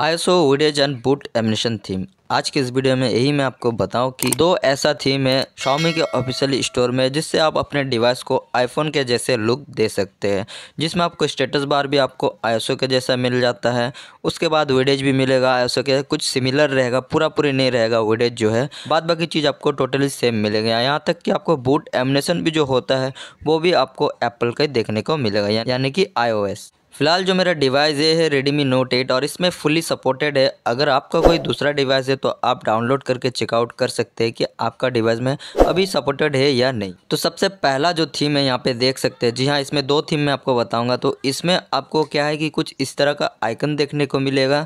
ISO so and boot animation theme आज के इस वीडियो में यही मैं आपको बताऊं कि दो ऐसा थीम है शॉमी के ऑफिशियल स्टोर में जिससे आप अपने डिवाइस को आईफोन के जैसे लुक दे सकते हैं जिसमें आपको स्टेटस बार भी आपको आईएसओ के जैसा मिल जाता है उसके बाद वेडेज भी मिलेगा आईएसओ के कुछ सिमिलर रहेगा पूरा पूरी नहीं रहेगा वेडेज जो है बाद बाकी चीज़ आपको टोटली सेम मिलेगा यहाँ तक कि आपको बूट एमिनेशन भी जो होता है वो भी आपको एप्पल का देखने को मिलेगा यानी कि आई फिलहाल जो मेरा डिवाइस ये है रेडमी नोट एट और इसमें फुली सपोर्टेड है अगर आपका कोई दूसरा डिवाइस है तो आप डाउनलोड करके चेकआउट कर सकते हैं कि आपका डिवाइस में अभी सपोर्टेड है या नहीं तो सबसे पहला जो थीम है यहाँ पे देख सकते हैं जी हाँ इसमें दो थीम मैं आपको बताऊँगा तो इसमें आपको क्या है कि कुछ इस तरह का आइकन देखने को मिलेगा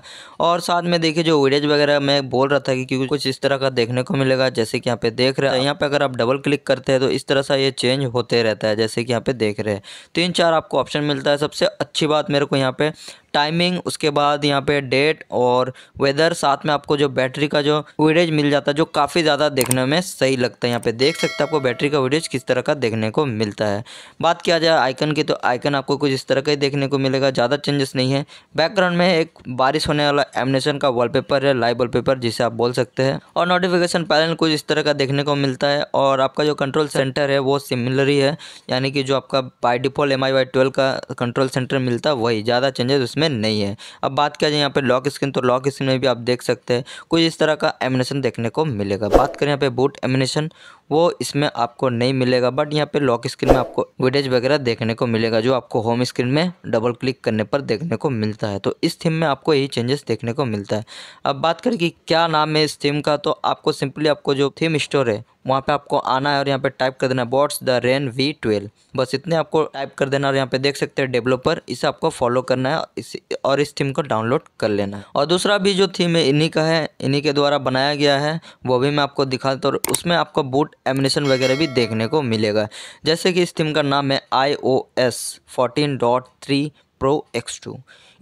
और साथ में देखिए जो वीडियोज वगैरह मैं बोल रहा था कि कुछ इस तरह का देखने को मिलेगा जैसे कि यहाँ पे देख रहे हैं यहाँ पे अगर आप डबल क्लिक करते हैं तो इस तरह सा ये चेंज होते रहता है जैसे कि यहाँ पे देख रहे हैं तीन तो चार आपको ऑप्शन मिलता है सबसे अच्छी बात मेरे को यहाँ पे टाइमिंग उसके बाद यहाँ पे डेट और वेदर साथ में आपको जो बैटरी का जो वेडेज मिल जाता है जो काफ़ी ज़्यादा देखने में सही लगता है यहाँ पे देख सकते हैं आपको बैटरी का वेडेज किस तरह का देखने को मिलता है बात किया जाए आइकन की तो आइकन आपको कुछ इस तरह का ही देखने को मिलेगा ज़्यादा चेंजेस नहीं है बैकग्राउंड में एक बारिश होने वाला एमनेशन का पेपर है लाइव पेपर जिसे आप बोल सकते हैं और नोटिफिकेशन पैनल कुछ इस तरह का देखने को मिलता है और आपका जो कंट्रोल सेंटर है वो सिमिलर ही है यानी कि जो आपका by default MIUI twelve का कंट्रोल सेंटर मिलता है वही ज़्यादा चेंजेस उसमें में नहीं है अब बात किया जाए यहाँ पे लॉक स्क्रीन तो लॉक स्क्रीन में भी आप देख सकते हैं कुछ इस तरह का एमिनेशन देखने को मिलेगा बात करें यहाँ पे बूट एमिनेशन वो इसमें आपको नहीं मिलेगा बट यहाँ पे लॉक स्क्रीन में आपको वीडियोज वगैरह देखने को मिलेगा जो आपको होम स्क्रीन में डबल क्लिक करने पर देखने को मिलता है तो इस थीम में आपको यही चेंजेस देखने को मिलता है अब बात करें कि क्या नाम है इस थीम का तो आपको सिंपली आपको जो थीम स्टोर है वहाँ पे आपको आना है और यहाँ पे टाइप कर देना bots the rain V twelve बस इतने आपको टाइप कर देना और यहाँ पे देख सकते हैं डेवलपर इसे आपको फॉलो करना है इस और इस थीम को डाउनलोड कर लेना है और दूसरा भी जो थीम है इन्हीं का है इन्हीं के द्वारा बनाया गया है वो भी मैं आपको दिखा देता तो हूँ उसमें आपको बूट एमिनेशन वगैरह भी देखने को मिलेगा जैसे कि इस थीम का नाम है I O S fourteen dot three pro X two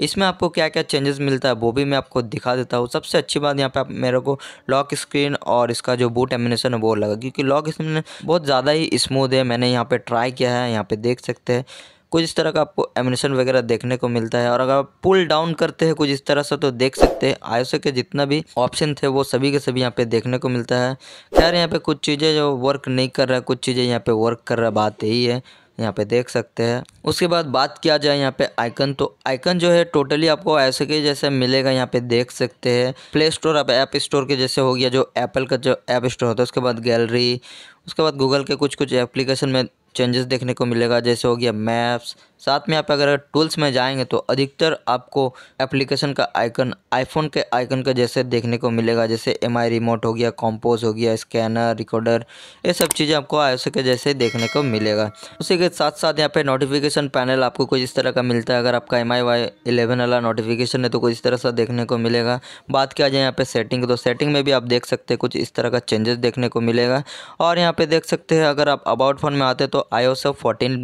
इसमें आपको क्या क्या चेंजेस मिलता है वो भी मैं आपको दिखा देता हूँ सबसे अच्छी बात यहाँ पे आप मेरे को लॉक स्क्रीन और इसका जो बूट एमिनेशन है वो लगा क्योंकि लॉक स्क्रीन बहुत ज़्यादा ही स्मूथ है मैंने यहाँ पर ट्राई किया है यहाँ पर देख सकते हैं कुछ इस तरह का आपको एमिनेशन वगैरह देखने को मिलता है और अगर आप पुल डाउन करते हैं कुछ इस तरह से तो देख सकते हैं आयोसो के जितना भी ऑप्शन थे वो सभी के सभी यहाँ पे देखने को मिलता है खैर यहाँ पे कुछ चीज़ें जो वर्क नहीं कर रहा है कुछ चीज़ें यहाँ पे वर्क कर रहा बात यही है यहाँ पे देख सकते हैं उसके बाद बात किया जाए यहाँ पे आइकन तो आइकन जो है टोटली आपको ऐसे के जैसे मिलेगा यहाँ पे देख सकते हैं प्ले स्टोर अब ऐप स्टोर के जैसे हो गया जो एप्पल का जो ऐप स्टोर होता है उसके बाद गैलरी उसके बाद गूगल के कुछ कुछ एप्लीकेशन में चेंजेस देखने को मिलेगा जैसे हो गया मैप्स साथ में आप अगर टूल्स में जाएंगे तो अधिकतर आपको एप्लीकेशन का आइकन आईफोन के आइकन के जैसे देखने को मिलेगा जैसे एम रिमोट हो गया कॉम्पोज हो गया स्कैनर रिकॉर्डर ये सब चीज़ें आपको आई के जैसे देखने को मिलेगा उसी के साथ साथ यहाँ पे नोटिफिकेशन पैनल आपको कुछ इस तरह का मिलता है अगर आपका एम आई वाई इलेवन वाला नोटिफिकेशन है तो कुछ इस तरह से देखने को मिलेगा बात किया जाए यहाँ पे सेटिंग तो सेटिंग में भी आप देख सकते हैं कुछ इस तरह का चेंजेस देखने को मिलेगा और यहाँ पर देख सकते हैं अगर आप अबाउट फोन में आते हैं तो आई ओ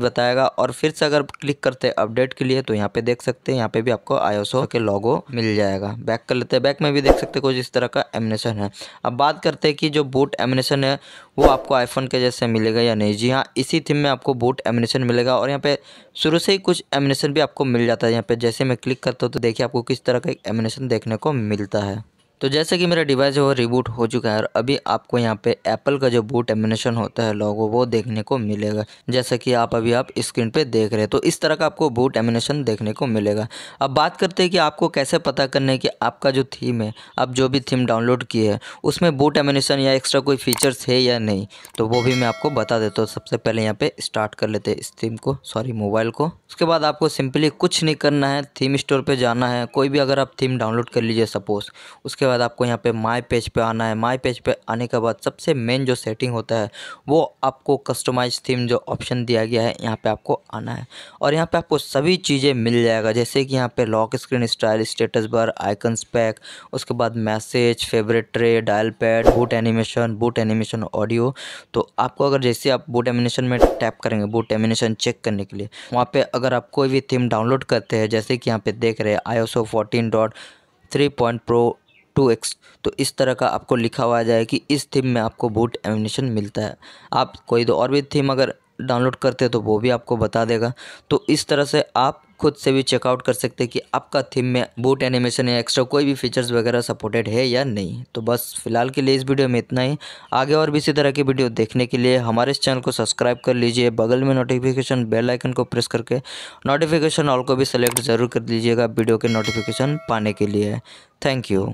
बताएगा और फिर से अगर क्लिक करते हैं अपडेट के लिए तो यहाँ पे देख सकते हैं यहाँ पे भी आपको आयोसो के लोगो मिल जाएगा बैक कर लेते हैं बैक में भी देख सकते हैं कुछ इस तरह का एमिनेशन है अब बात करते हैं कि जो बूट एमिनेशन है वो आपको आईफोन के जैसे मिलेगा या नहीं जी हाँ इसी थीम में आपको बूट एमिनेशन मिलेगा और यहाँ पे शुरू से ही कुछ एमिनेशन भी आपको मिल जाता है यहाँ पे जैसे मैं क्लिक करता हूँ तो देखिए आपको किस तरह का एक एमिनेशन देखने को मिलता है तो जैसे कि मेरा डिवाइस है वो रिबूट हो चुका है और अभी आपको यहाँ पे एप्पल का जो बूट एमिनेशन होता है लोगो वो देखने को मिलेगा जैसा कि आप अभी आप स्क्रीन पे देख रहे हैं तो इस तरह का आपको बूट एमिनेशन देखने को मिलेगा अब बात करते हैं कि आपको कैसे पता करने है कि आपका जो थीम है आप जो भी थीम डाउनलोड किए है उसमें बूट एमिनेशन या एक्स्ट्रा कोई फीचर्स है या नहीं तो वो भी मैं आपको बता देता हूँ सबसे पहले यहाँ पर स्टार्ट कर लेते हैं इस थीम को सॉरी मोबाइल को उसके बाद आपको सिंपली कुछ नहीं करना है थीम स्टोर पर जाना है कोई भी अगर आप थीम डाउनलोड कर लीजिए सपोज़ उसके बाद आपको यहाँ पे माय पेज पे आना है माय पेज पे आने के बाद सबसे मेन जो सेटिंग होता है वो आपको कस्टमाइज थीम जो ऑप्शन दिया गया है यहाँ पे आपको आना है और यहाँ पे आपको सभी चीज़ें मिल जाएगा जैसे कि यहाँ पे lock screen style status bar icons pack उसके बाद message favourite tray dial pad boot animation boot animation audio तो आपको अगर जैसे आप बूट एनिमेशन में टैप करेंगे बूट एनिमेशन चेक करने के लिए वहाँ पर अगर आप कोई भी थीम डाउनलोड करते हैं जैसे कि यहाँ पर देख रहे हैं I S O fourteen dot three point pro two X तो इस तरह का आपको लिखा हुआ आ जाए कि इस थीम में आपको बूट एमिनेशन मिलता है आप कोई तो और भी थीम अगर डाउनलोड करते हैं तो वो भी आपको बता देगा तो इस तरह से आप खुद से भी चेकआउट कर सकते हैं कि आपका थीम में बूट एनिमेशन या एक्स्ट्रा कोई भी फीचर्स वगैरह सपोर्टेड है या नहीं तो बस फिलहाल के लिए इस वीडियो में इतना ही आगे और भी इसी तरह की वीडियो देखने के लिए हमारे इस चैनल को सब्सक्राइब कर लीजिए बगल में नोटिफिकेशन बेल आइकन को प्रेस करके नोटिफिकेशन ऑल को भी सेलेक्ट ज़रूर कर लीजिएगा वीडियो के नोटिफिकेशन पाने के लिए थैंक यू